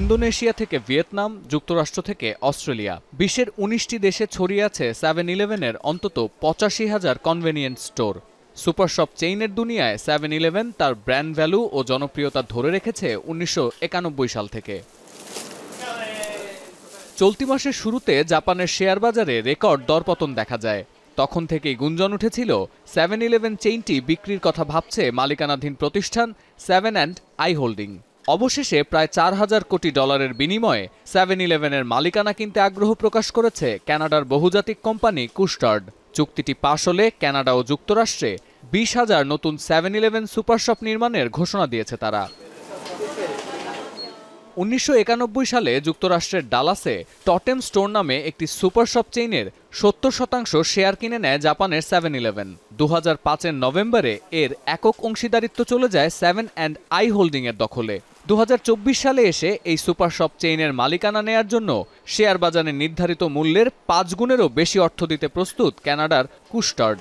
Indonesia থেকে Vietnam যুক্তরাষ্ট্র থেকে অস্ট্রেলিয়া বিশ্বের উনিশটি দেশে ছড়িয়ে আছে সেভেন ইলেভেনের অন্তত পঁচাশি হাজার কনভেনিয়েন্স স্টোর সুপারশপ চেইনের দুনিয়ায় সেভেন ইলেভেন তার ব্র্যান্ড ভ্যালু ও জনপ্রিয়তা ধরে রেখেছে উনিশশো সাল থেকে চলতি মাসের শুরুতে জাপানের শেয়ার বাজারে রেকর্ড দরপতন দেখা যায় তখন থেকেই গুঞ্জন উঠেছিল সেভেন ইলেভেন চেইনটি বিক্রির কথা ভাবছে মালিকানাধীন প্রতিষ্ঠান সেভেন অ্যান্ড আই হোল্ডিং অবশেষে প্রায় চার হাজার কোটি ডলারের বিনিময়ে সেভেন ইলেভেনের মালিকানা কিনতে আগ্রহ প্রকাশ করেছে ক্যানাডার বহুজাতিক কোম্পানি কুস্টার্ড চুক্তিটি পাশ হলে ক্যানাডা ও যুক্তরাষ্ট্রে বিশ হাজার নতুন সেভেন ইলেভেন সুপারশপ নির্মাণের ঘোষণা দিয়েছে তারা উনিশশো সালে যুক্তরাষ্ট্রের ডালাসে টটেম স্টোর নামে একটি সুপারশপ চেইনের সত্তর শতাংশ শেয়ার কিনে নেয় জাপানের সেভেন ইলেভেন দু হাজার পাঁচের নভেম্বরে এর একক অংশীদারিত্ব চলে যায় সেভেন অ্যান্ড আই হোল্ডিংয়ের দখলে 2024 সালে এসে এই সুপার শপ চেইনের মালিকানা নেয়ার জন্য শেয়ার বাজারে নির্ধারিত মূল্যের পাঁচ গুণেরও বেশি অর্থ দিতে প্রস্তুত ক্যানাডার কুস্টার্ড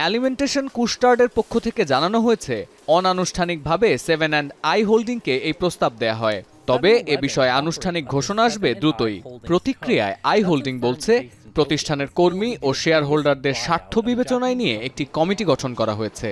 অ্যালিমেন্টেশন কুস্টার্ডের পক্ষ থেকে জানানো হয়েছে অনানুষ্ঠানিকভাবে সেভেন অ্যান্ড আই হোল্ডিংকে এই প্রস্তাব দেয়া হয় তবে এ বিষয়ে আনুষ্ঠানিক ঘোষণা আসবে দ্রুতই প্রতিক্রিয়ায় আই হোল্ডিং বলছে প্রতিষ্ঠানের কর্মী ও শেয়ার হোল্ডারদের স্বার্থ বিবেচনায় নিয়ে একটি কমিটি গঠন করা হয়েছে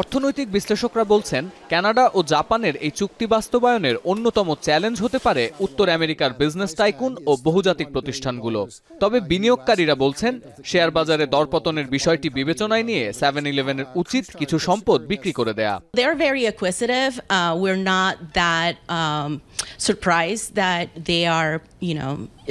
অর্থনৈতিক বিশ্লেষকরা বলছেন কানাডা ও জাপানের এই চুক্তি বাস্তবায়নের অন্যতম চ্যালেঞ্জ হতে পারে উত্তর আমেরিকার বিজনেস টাইকুন ও বহুজাতিক প্রতিষ্ঠানগুলো তবে বিনিয়োগকারীরা বলছেন শেয়ার বাজারে দরপতনের বিষয়টি বিবেচনায় নিয়ে সেভেন ইলেভেনের উচিত কিছু সম্পদ বিক্রি করে দেয়া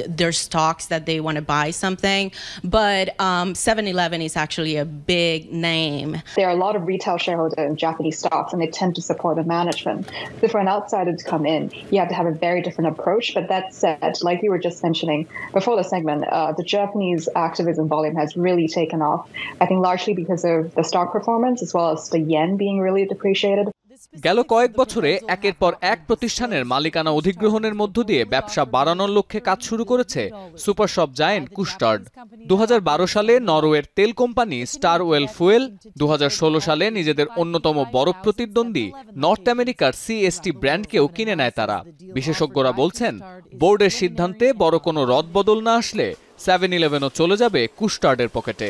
their stocks that they want to buy something. But um, 7 um, Eleven is actually a big name. There are a lot of retail shareholders in Japanese stocks, and they tend to support the management. So for an outsider to come in, you have to have a very different approach. But that said, like you were just mentioning before the segment, uh, the Japanese activism volume has really taken off. I think largely because of the stock performance as well as the yen being really depreciated. গেল কয়েক বছরে একের পর এক প্রতিষ্ঠানের মালিকানা অধিগ্রহণের মধ্য দিয়ে ব্যবসা বাড়ানোর লক্ষ্যে কাজ শুরু করেছে সুপার শপ জায়েন্ট কুস্টার্ড দু সালে নরওয়ের তেল কোম্পানি স্টার ওয়েল ফুয়েল দু সালে নিজেদের অন্যতম বড় প্রতিদ্বন্দ্বী নর্থ আমেরিকার সিএসটি ব্র্যান্ডকেও কিনে নেয় তারা বিশেষজ্ঞরা বলছেন বোর্ডের সিদ্ধান্তে বড় কোনো রদবদল না আসলে সেভেন ইলেভেনও চলে যাবে কুস্টার্ডের পকেটে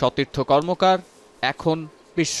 সতীর্থ কর্মকার এখন বিশ্ব